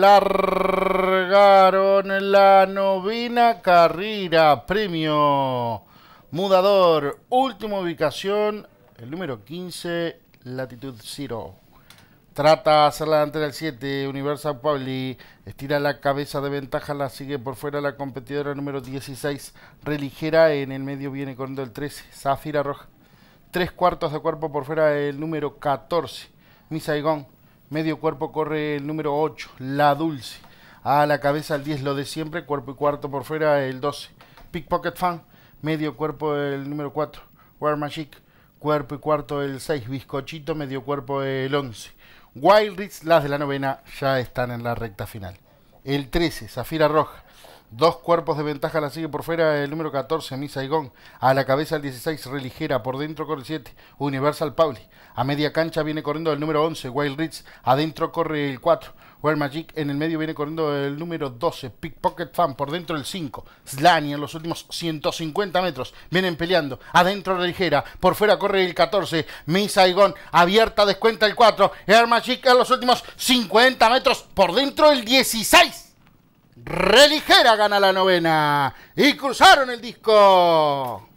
largaron la novena carrera. Premio Mudador, última ubicación, el número 15, latitud 0. Trata de la delantera del 7, Universal Pauli. Estira la cabeza de ventaja, la sigue por fuera la competidora número 16, Religera. En el medio viene corriendo el 13, Zafira Roja. Tres cuartos de cuerpo por fuera el número 14, Misaigón Medio cuerpo corre el número 8, La Dulce. A la cabeza el 10, lo de siempre. Cuerpo y cuarto por fuera el 12. Pickpocket Fan. Medio cuerpo el número 4, War Magic. Cuerpo y cuarto el 6, Bizcochito. Medio cuerpo el 11. Wild Ritz, las de la novena, ya están en la recta final. El 13, Zafira Roja. Dos cuerpos de ventaja la sigue por fuera el número 14, Miss Saigon, A la cabeza el 16, Religera. Por dentro corre el 7, Universal Pauli. A media cancha viene corriendo el número 11, Wild Ritz. Adentro corre el 4, Air Magic. En el medio viene corriendo el número 12, Pickpocket Fan. Por dentro el 5, Slani. En los últimos 150 metros vienen peleando. Adentro Religera. Por fuera corre el 14, Miss Saigon, Abierta, descuenta el 4. Air Magic en los últimos 50 metros. Por dentro el 16. Religera gana la novena. Y cruzaron el disco.